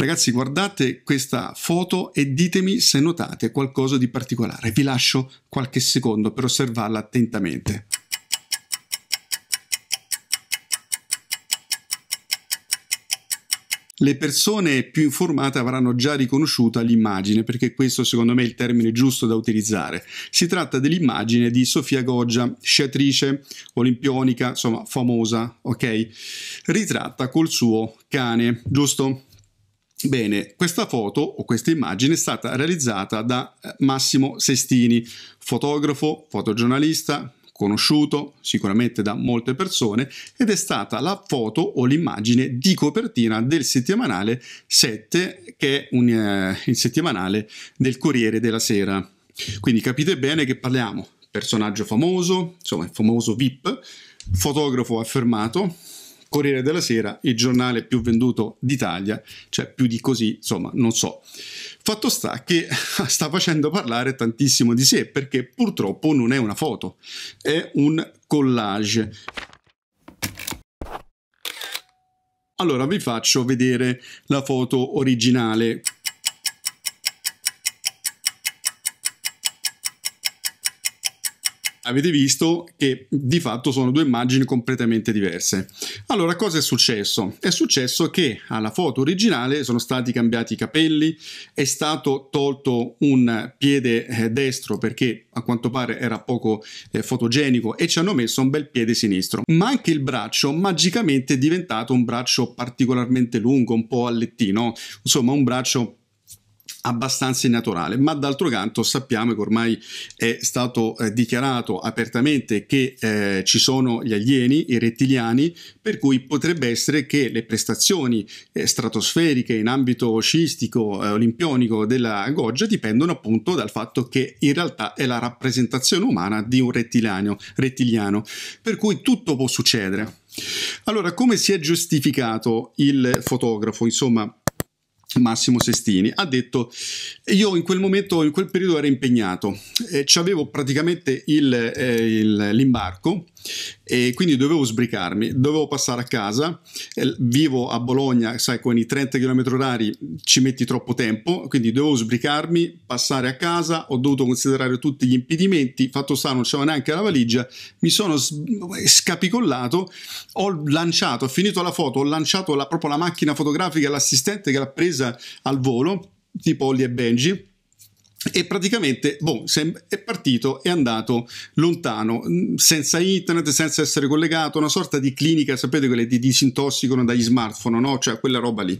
Ragazzi, guardate questa foto e ditemi se notate qualcosa di particolare. Vi lascio qualche secondo per osservarla attentamente. Le persone più informate avranno già riconosciuta l'immagine, perché questo secondo me è il termine giusto da utilizzare. Si tratta dell'immagine di Sofia Goggia, sciatrice olimpionica, insomma famosa, ok? Ritratta col suo cane, giusto? Bene, questa foto o questa immagine è stata realizzata da eh, Massimo Sestini, fotografo, fotogiornalista, conosciuto sicuramente da molte persone ed è stata la foto o l'immagine di copertina del settimanale 7 che è un, eh, il settimanale del Corriere della Sera. Quindi capite bene che parliamo personaggio famoso, insomma il famoso VIP, fotografo affermato, Corriere della Sera, il giornale più venduto d'Italia, cioè più di così, insomma, non so. Fatto sta che sta facendo parlare tantissimo di sé, perché purtroppo non è una foto, è un collage. Allora vi faccio vedere la foto originale. avete visto che di fatto sono due immagini completamente diverse. Allora, cosa è successo? È successo che alla foto originale sono stati cambiati i capelli, è stato tolto un piede eh, destro perché a quanto pare era poco eh, fotogenico e ci hanno messo un bel piede sinistro, ma anche il braccio magicamente è diventato un braccio particolarmente lungo, un po' a lettino, insomma un braccio abbastanza innaturale, ma d'altro canto sappiamo che ormai è stato eh, dichiarato apertamente che eh, ci sono gli alieni, i rettiliani, per cui potrebbe essere che le prestazioni eh, stratosferiche in ambito sciistico eh, olimpionico della Goggia dipendono appunto dal fatto che in realtà è la rappresentazione umana di un rettiliano per cui tutto può succedere. Allora, come si è giustificato il fotografo? Insomma, Massimo Sestini, ha detto io in quel momento, in quel periodo ero impegnato, eh, avevo praticamente il, eh, il, l'imbarco e quindi dovevo sbricarmi, dovevo passare a casa, eh, vivo a Bologna, sai con i 30 km orari ci metti troppo tempo, quindi dovevo sbricarmi, passare a casa, ho dovuto considerare tutti gli impedimenti, fatto sta non c'era neanche la valigia, mi sono scapicollato, ho lanciato, ho finito la foto, ho lanciato la, proprio la macchina fotografica all'assistente che l'ha presa al volo, tipo Olli e Benji, e praticamente boh, è partito, e è andato lontano, mm, senza internet, senza essere collegato, una sorta di clinica, sapete quelle di disintossicano dagli smartphone, no? Cioè quella roba lì.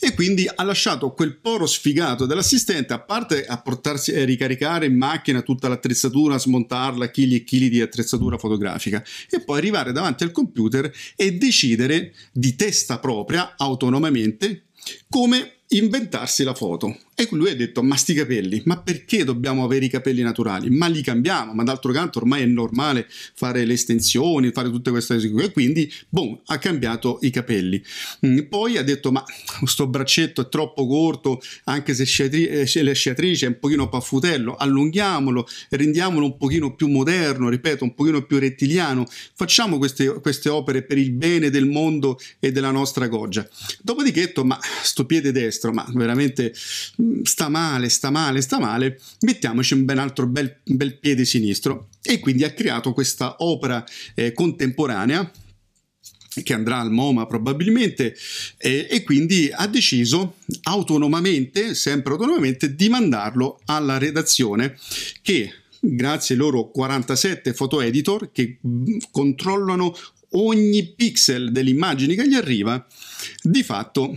E quindi ha lasciato quel poro sfigato dell'assistente, a parte a portarsi a eh, ricaricare in macchina tutta l'attrezzatura, a smontarla, chili e chili di attrezzatura fotografica, e poi arrivare davanti al computer e decidere di testa propria, autonomamente, come inventarsi la foto. E lui ha detto, ma sti capelli, ma perché dobbiamo avere i capelli naturali? Ma li cambiamo, ma d'altro canto ormai è normale fare le estensioni, fare tutte queste cose E quindi, boom, ha cambiato i capelli. Mm, poi ha detto, ma questo braccetto è troppo corto, anche se eh, la sciatrice è un pochino paffutello, allunghiamolo, rendiamolo un pochino più moderno, ripeto, un pochino più rettiliano. Facciamo queste, queste opere per il bene del mondo e della nostra goggia. Dopodiché ha detto, ma sto piede destro, destro, ma veramente mm, sta male, sta male, sta male, mettiamoci un ben altro bel, bel piede sinistro. E quindi ha creato questa opera eh, contemporanea che andrà al MoMA probabilmente eh, e quindi ha deciso autonomamente, sempre autonomamente, di mandarlo alla redazione che grazie ai loro 47 foto editor che mm, controllano ogni pixel dell'immagine che gli arriva, di fatto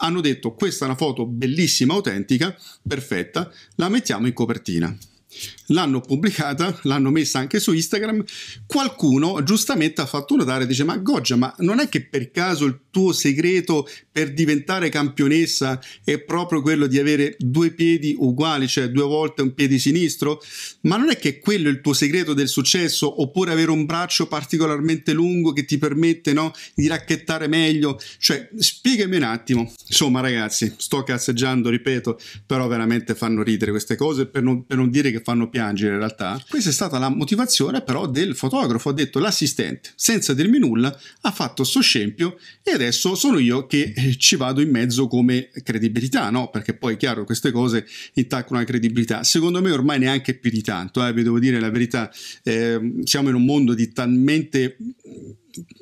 hanno detto questa è una foto bellissima, autentica, perfetta, la mettiamo in copertina l'hanno pubblicata, l'hanno messa anche su Instagram, qualcuno giustamente ha fatto notare, dice ma Goggia, ma non è che per caso il tuo segreto per diventare campionessa è proprio quello di avere due piedi uguali, cioè due volte un piede sinistro? Ma non è che quello è il tuo segreto del successo oppure avere un braccio particolarmente lungo che ti permette no, di racchettare meglio? Cioè, spiegami un attimo. Insomma ragazzi, sto cazzeggiando, ripeto, però veramente fanno ridere queste cose per non, per non dire che che fanno piangere in realtà. Questa è stata la motivazione però del fotografo, ha detto l'assistente, senza dirmi nulla, ha fatto sto scempio e adesso sono io che eh, ci vado in mezzo come credibilità, no? Perché poi è chiaro queste cose intaccano la credibilità. Secondo me ormai neanche più di tanto, eh, vi devo dire la verità, eh, siamo in un mondo di talmente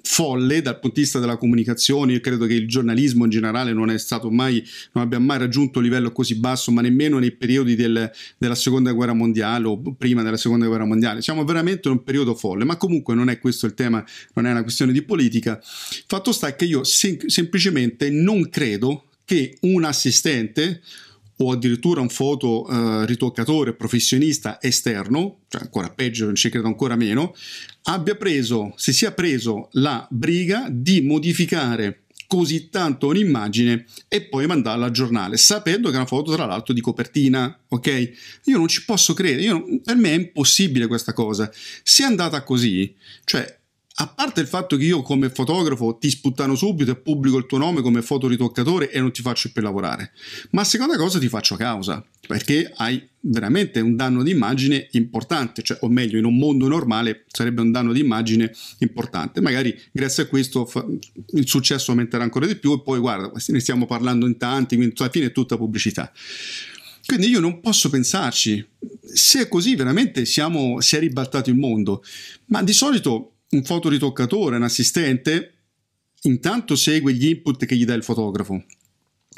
folle dal punto di vista della comunicazione. Io credo che il giornalismo in generale non è stato mai, non abbia mai raggiunto un livello così basso, ma nemmeno nei periodi del, della seconda guerra mondiale o prima della seconda guerra mondiale. Siamo veramente in un periodo folle, ma comunque non è questo il tema, non è una questione di politica. Fatto sta che io sem- semplicemente non credo che un assistente o addirittura un foto eh, professionista esterno, cioè ancora peggio, non ci credo ancora meno, abbia preso, si sia preso la briga di modificare così tanto un'immagine e poi mandarla al giornale, sapendo che è una foto tra l'altro di copertina, ok? Io non ci posso credere, io, per me è impossibile questa cosa. Se è andata così, cioè a parte il fatto che io come fotografo ti sputtano subito e pubblico il tuo nome come fotoritoccatore e non ti faccio più lavorare, ma seconda cosa ti faccio causa, perché hai veramente un danno di immagine importante, cioè, o meglio, in un mondo normale sarebbe un danno di immagine importante. Magari grazie a questo fa- il successo aumenterà ancora di più e poi guarda, ne stiamo parlando in tanti, quindi alla fine è tutta pubblicità. Quindi io non posso pensarci. Se è così, veramente siamo, si è ribaltato il mondo. Ma di solito un fotoritoccatore, un assistente, intanto segue gli input che gli dà il fotografo.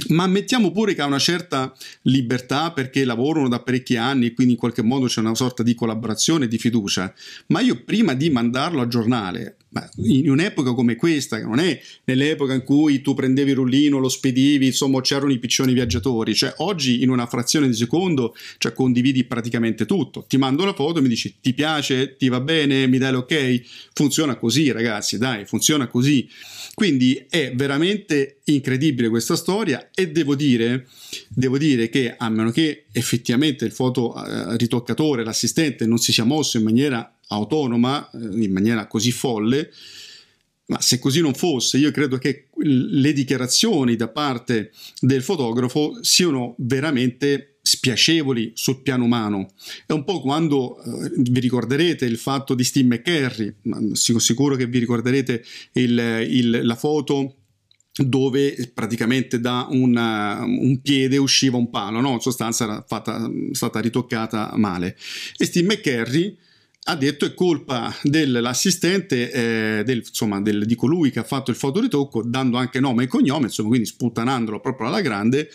Ma ammettiamo pure che ha una certa libertà perché lavorano da parecchi anni e quindi in qualche modo c'è una sorta di collaborazione, di fiducia. Ma io prima di mandarlo a giornale, ma in un'epoca come questa, che non è nell'epoca in cui tu prendevi il rullino, lo spedivi, insomma c'erano i piccioni viaggiatori, cioè oggi in una frazione di secondo cioè, condividi praticamente tutto, ti mando la foto e mi dici ti piace, ti va bene, mi dai l'ok, funziona così ragazzi, dai, funziona così. Quindi è veramente incredibile questa storia e devo dire, devo dire che a meno che effettivamente il fotoritoccatore, eh, l'assistente non si sia mosso in maniera autonoma eh, in maniera così folle, ma se così non fosse, io credo che le dichiarazioni da parte del fotografo siano veramente spiacevoli sul piano umano. È un po' quando eh, vi ricorderete il fatto di Steve McCurry, sono sicuro che vi ricorderete il, il, la foto dove praticamente da una, eh, un piede usciva un palo, no? in sostanza era fatta, stata ritoccata male. E Steve McCurry ha detto è colpa dell'assistente eh, del, insomma, del, di colui che ha fatto il fotoritocco dando anche nome e cognome insomma quindi sputtanandolo proprio alla grande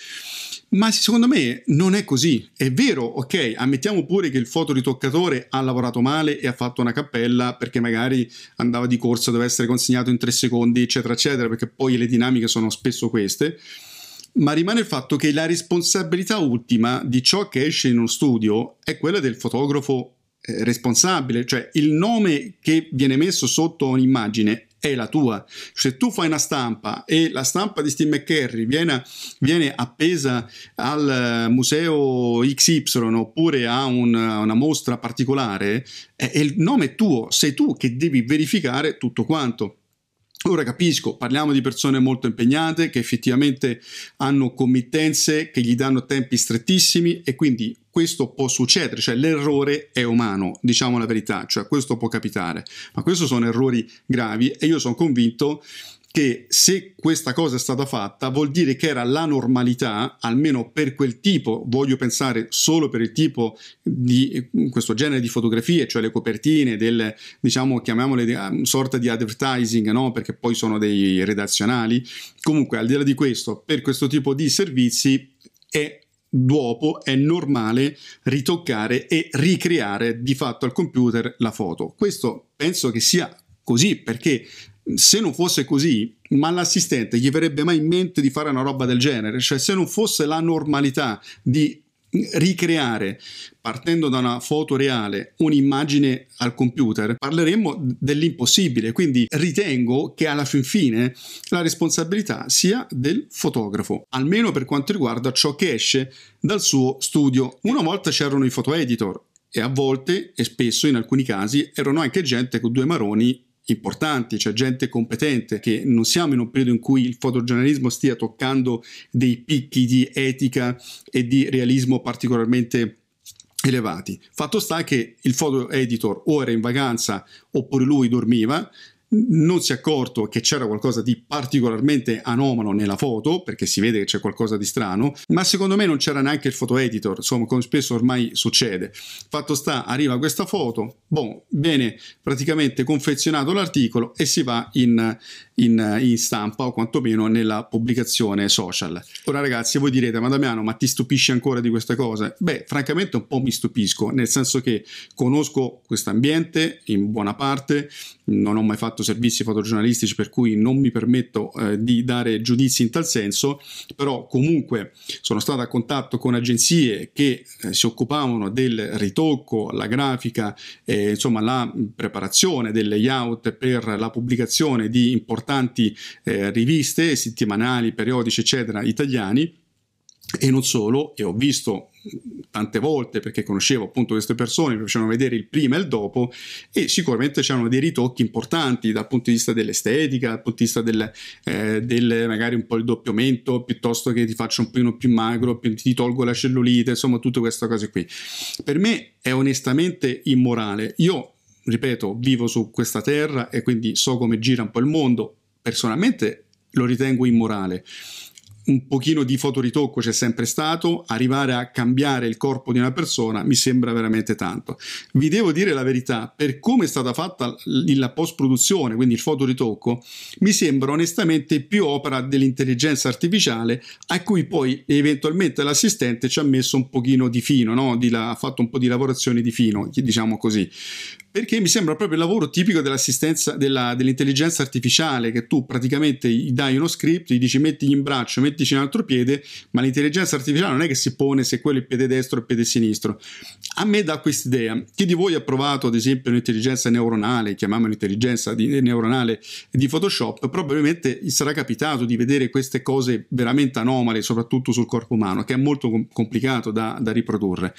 ma secondo me non è così è vero ok ammettiamo pure che il fotoritoccatore ha lavorato male e ha fatto una cappella perché magari andava di corsa doveva essere consegnato in tre secondi eccetera eccetera perché poi le dinamiche sono spesso queste ma rimane il fatto che la responsabilità ultima di ciò che esce in uno studio è quella del fotografo eh, responsabile, cioè il nome che viene messo sotto un'immagine è la tua. Se tu fai una stampa e la stampa di Steve McCurry viene, viene, appesa al museo XY oppure a una, una mostra particolare, è, eh, è il nome tuo, sei tu che devi verificare tutto quanto. Ora capisco, parliamo di persone molto impegnate che effettivamente hanno committenze che gli danno tempi strettissimi e quindi questo può succedere, cioè l'errore è umano, diciamo la verità, cioè questo può capitare, ma questi sono errori gravi e io sono convinto che che se questa cosa è stata fatta vuol dire che era la normalità, almeno per quel tipo, voglio pensare solo per il tipo di eh, questo genere di fotografie, cioè le copertine del, diciamo, chiamiamole una ah, sorta di advertising, no? perché poi sono dei redazionali. Comunque, al di là di questo, per questo tipo di servizi è dopo è normale ritoccare e ricreare di fatto al computer la foto. Questo penso che sia così perché se non fosse così, ma l'assistente gli verrebbe mai in mente di fare una roba del genere? Cioè, se non fosse la normalità di ricreare partendo da una foto reale un'immagine al computer parleremmo dell'impossibile quindi ritengo che alla fin fine la responsabilità sia del fotografo almeno per quanto riguarda ciò che esce dal suo studio una volta c'erano i foto editor e a volte e spesso in alcuni casi erano anche gente con due maroni importanti, cioè gente competente, che non siamo in un periodo in cui il fotogiornalismo stia toccando dei picchi di etica e di realismo particolarmente elevati. Fatto sta che il foto editor o era in vacanza oppure lui dormiva, non si è accorto che c'era qualcosa di particolarmente anomalo nella foto, perché si vede che c'è qualcosa di strano, ma secondo me non c'era neanche il foto editor, insomma, come spesso ormai succede. Fatto sta, arriva questa foto, boh, viene praticamente confezionato l'articolo e si va in, in, in stampa o quantomeno nella pubblicazione social. Ora ragazzi, voi direte, ma Damiano, ma ti stupisci ancora di questa cosa? Beh, francamente un po' mi stupisco, nel senso che conosco questo ambiente in buona parte, non ho mai fatto servizi fotogiornalistici per cui non mi permetto eh, di dare giudizi in tal senso, però comunque sono stato a contatto con agenzie che eh, si occupavano del ritocco, la grafica, eh, insomma la preparazione del layout per la pubblicazione di importanti eh, riviste settimanali, periodici, eccetera, italiani e non solo, e ho visto tante volte perché conoscevo appunto queste persone, mi facevano vedere il prima e il dopo e sicuramente c'erano dei ritocchi importanti dal punto di vista dell'estetica, dal punto di vista del, eh, del magari un po' il doppiamento, piuttosto che ti faccio un pochino più magro, più, ti tolgo la cellulite, insomma tutte queste cose qui. Per me è onestamente immorale. Io, ripeto, vivo su questa terra e quindi so come gira un po' il mondo. Personalmente lo ritengo immorale un pochino di fotoritocco c'è sempre stato, arrivare a cambiare il corpo di una persona mi sembra veramente tanto. Vi devo dire la verità, per come è stata fatta la post-produzione, quindi il fotoritocco, mi sembra onestamente più opera dell'intelligenza artificiale a cui poi eventualmente l'assistente ci ha messo un pochino di fino, no? di la, ha fatto un po' di lavorazione di fino, diciamo così. Perché mi sembra proprio il lavoro tipico dell'assistenza della, dell'intelligenza artificiale, che tu praticamente gli dai uno script, gli dici mettigli in braccio, mettici in altro piede, ma l'intelligenza artificiale non è che si pone se quello è il piede destro o il piede sinistro. A me dà quest'idea. Chi di voi ha provato, ad esempio, un'intelligenza neuronale, chiamiamola intelligenza di, neuronale di Photoshop, probabilmente sarà capitato di vedere queste cose veramente anomale, soprattutto sul corpo umano, che è molto com- complicato da, da riprodurre.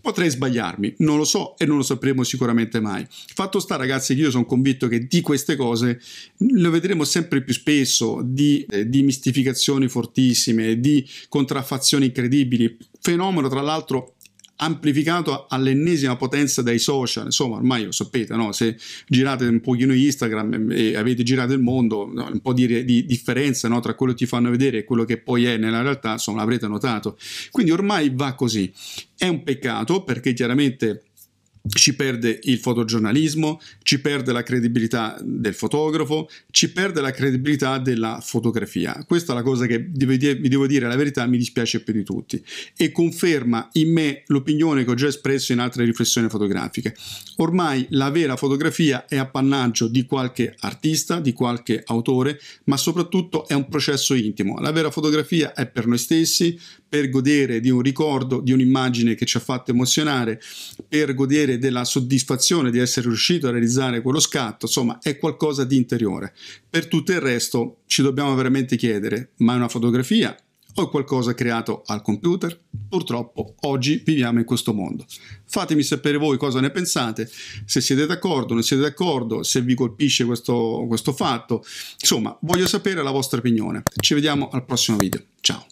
Potrei sbagliarmi, non lo so e non lo sapremo sicuramente mai mai. Fatto sta, ragazzi, che io sono convinto che di queste cose lo vedremo sempre più spesso, di, eh, di mistificazioni fortissime, di contraffazioni incredibili, fenomeno tra l'altro amplificato all'ennesima potenza dai social. Insomma, ormai lo sapete, no? se girate un pochino Instagram ehm, e avete girato il mondo, un po' di, di differenza no? tra quello che ti fanno vedere e quello che poi è nella realtà, insomma, l'avrete notato. Quindi ormai va così. È un peccato perché chiaramente ci perde il fotogiornalismo, ci perde la credibilità del fotografo, ci perde la credibilità della fotografia. Questa è la cosa che vi devo dire la verità, mi dispiace più di tutti e conferma in me l'opinione che ho già espresso in altre riflessioni fotografiche. Ormai la vera fotografia è appannaggio di qualche artista, di qualche autore, ma soprattutto è un processo intimo. La vera fotografia è per noi stessi, per godere di un ricordo, di un'immagine che ci ha fatto emozionare, per godere piacere, della soddisfazione di essere riuscito a realizzare quello scatto, insomma è qualcosa di interiore. Per tutto il resto ci dobbiamo veramente chiedere, ma è una fotografia o è qualcosa creato al computer? Purtroppo oggi viviamo in questo mondo. Fatemi sapere voi cosa ne pensate, se siete d'accordo, non siete d'accordo, se vi colpisce questo, questo fatto. Insomma, voglio sapere la vostra opinione. Ci vediamo al prossimo video. Ciao!